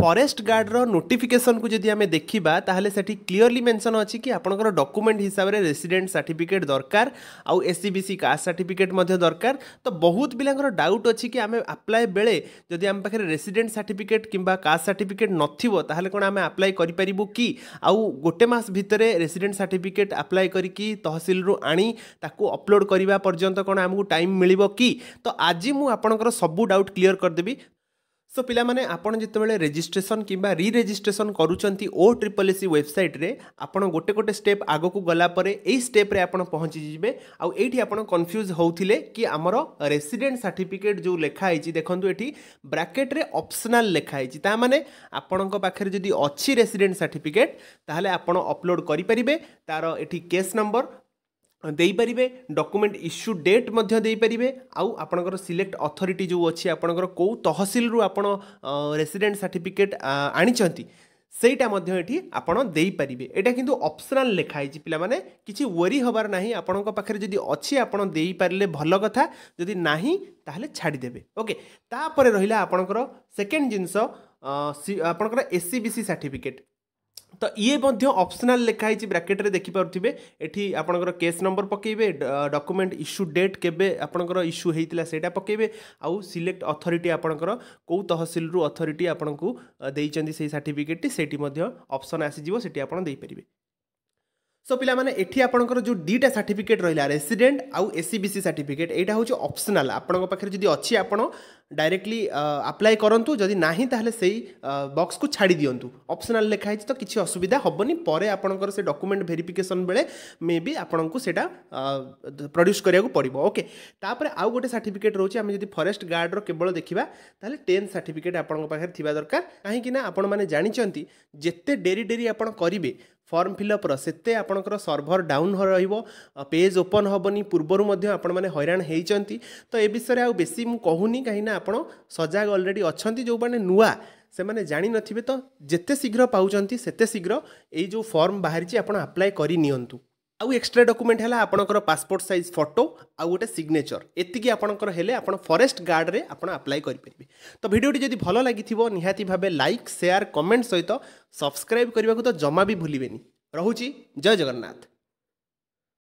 forest গার্ডর নোটিফিকেসনকু যদি আমি দেখিবা তাহলে সেটি ক্লিয়রলি মেনশন অছি কি আপনার ডকুমেন্ট হিসাবে রেসিডেন্ট সার্টিফিকেট দরকার আউ এসসিবিসি কাস্ট সার্টিফিকেট মধ্যে দরকার তো বহুত পিলাঙ্কর ডাউট অছি কি আমি আপ্লাই বেলে যদি আম পাখে রেসিডেন্ট সার্টিফিকেট কিংবা কাস্ট সার্টিফিকেট নথিব তাহলে কোন আমি আপ্লাই করি পারিবু কি আউ গোটে মাস ভিতরে রেসিডেন্ট সার্টিফিকেট আপ্লাই করিকি তহসিলরু আনি তাকু অপলোড করিবা পর্যন্ত কোন আমাকু টাইম মিলিব কি তো আজি মু আপনার সবু ডাউট ক্লিয়র করদেবি সো পিলামানে আপন যেতবে রেজিষ্ট্রেসন কিংবা রি রেজিষ্ট্রেসন করুচার ও ট্রিপল এসি ওয়েবসাইট্রে আপনার গোটে গোটে স্টেপ আগুক গলাপরে এই স্টেপ্রে আপনার পৌঁছি যাবে আইটি আপনার কনফ্ୟୁজ হোলে কি আমার রেসিডেন্ট সার্টিফিকেট যে লেখা হয়েছে দেখুন এটি ব্রাকেট্রে অপসনাল লেখা হয়েছে তা মানে আপনার পাখে যদি অছি রেসিডেন্ট সার্টিফিকেট তাহলে আপনার অপলোড করে তার এটি কেস নম্বর ଦେଇପାରିବେ ଡକୁମେଣ୍ଟ ଇସ୍ୟୁ ଡେଟ୍ ମଧ୍ୟ ଦେଇପାରିବେ ଆଉ ଆପଣଙ୍କର ସିଲେକ୍ଟ ଅଥରିଟି ଯେଉଁ ଅଛି ଆପଣଙ୍କର କେଉଁ ତହସିଲରୁ ଆପଣ ରେସିଡେଣ୍ଟ ସାର୍ଟିଫିକେଟ୍ ଆଣିଛନ୍ତି ସେଇଟା ମଧ୍ୟ ଏଠି ଆପଣ ଦେଇପାରିବେ ଏଇଟା କିନ୍ତୁ ଅପସନାଲ୍ ଲେଖା ହେଇଛି ପିଲାମାନେ କିଛି ୱରି ହେବାର ନାହିଁ ଆପଣଙ୍କ ପାଖରେ ଯଦି ଅଛି ଆପଣ ଦେଇପାରିଲେ ଭଲ କଥା ଯଦି ନାହିଁ ତାହେଲେ ଛାଡ଼ିଦେବେ ଓକେ ତାପରେ ରହିଲା ଆପଣଙ୍କର ସେକେଣ୍ଡ ଜିନିଷ ଆପଣଙ୍କର S C B C certificate ତ ଇଏ ମଧ୍ୟ ଅପସନାଲ୍ ଲେଖା ହେଇଛି ବ୍ରାକେଟ୍ରେ ଦେଖିପାରୁଥିବେ ଏଠି ଆପଣଙ୍କର କେସ୍ ନମ୍ବର ପକାଇବେ ଡକୁମେଣ୍ଟ ଇସ୍ୟୁ ଡେଟ୍ କେବେ ଆପଣଙ୍କର ଇସ୍ୟୁ ହେଇଥିଲା ସେଇଟା ପକାଇବେ ଆଉ ସିଲେକ୍ଟ ଅଥରିଟି ଆପଣଙ୍କର କେଉଁ ତହସିଲରୁ ଅଥରିଟି ଆପଣଙ୍କୁ ଦେଇଛନ୍ତି ସେଇ ସାର୍ଟିଫିକେଟ୍ଟି ସେଇଠି ମଧ୍ୟ ଅପସନ୍ ଆସିଯିବ ସେଠି ଆପଣ ଦେଇପାରିବେ সো পিলামানে এটি আপনার যে দুইটা সার্টিফিকেট রহিলা রেসিডেন্ট আউ এসিবিসি সার্টিফিকেট এইটা হচ্ছে অপসনাল আপনার পাখে যদি অছি আপনার ডাইরেক্টলি আপ্লাই করতু যদি না তাহলে সেই বক্সকু ছাড়ি দিও অপসনাল লেখা হয়েছে তো কিছু অসুবিধা হবনি পরে আপনার সে ডকুমেন্ট ভেরিফিকেসন বেড়ে মে বি আপনার সেটা প্রড্ୟୁସ করা পড়ব ওকে তাপরে আউ গোটে সার্টিফিকেট রয়েছে আমি যদি ফরেস্ট গার্ডর কেবল দেখা তাহলে টেন সার্টিফিকেট আপনার পাখে থাকা দরকার কিন্তু আপনার জাঁচান যেতে ডেরি ডেরি আপনার করবে ଫର୍ମ ଫିଲ୍ଅପ୍ ର ସେତେ ଆପଣଙ୍କର ସର୍ଭର ଡାଉନ୍ ରହିବ ପେଜ୍ ଓପନ୍ ହେବନି ପୂର୍ବରୁ ମଧ୍ୟ ଆପଣମାନେ ହଇରାଣ ହୋଇଛନ୍ତି ତ ଏ ବିଷୟରେ ଆଉ ବେଶୀ ମୁଁ କହୁନି କାହିଁକିନା ଆପଣ ସଜାଗ ଅଲରେଡ଼ି ଅଛନ୍ତି ଯେଉଁମାନେ ନୂଆ ସେମାନେ ଜାଣିନଥିବେ ତ ଯେତେ ଶୀଘ୍ର ପାଉଛନ୍ତି ସେତେ ଶୀଘ୍ର ଏଇ ଯେଉଁ ଫର୍ମ ବାହାରିଛି ଆପଣ ଆପ୍ଲାଏ କରିନିଅନ୍ତୁ ଆଉ ଏକ୍ସଟ୍ରା ଡକୁମେଣ୍ଟ ହେଲା ଆପଣଙ୍କର ପାସପୋର୍ଟ ସାଇଜ୍ ଫଟୋ ଆଉ ଗୋଟେ ସିଗ୍ନେଚର୍ ଏତିକି ଆପଣଙ୍କର ହେଲେ ଆପଣ ଫରେଷ୍ଟ ଗାର୍ଡ଼ରେ ଆପଣ ଆପ୍ଲାଏ କରିପାରିବେ ତ ଭିଡ଼ିଓଟି ଯଦି ଭଲ ଲାଗିଥିବ ନିହାତି ଭାବେ ଲାଇକ୍ ସେୟାର କମେଣ୍ଟ ସହିତ ସବସ୍କ୍ରାଇବ୍ କରିବାକୁ ତ ଜମା ବି ଭୁଲିବେନି ରହୁଛି ଜୟ ଜଗନ୍ନାଥ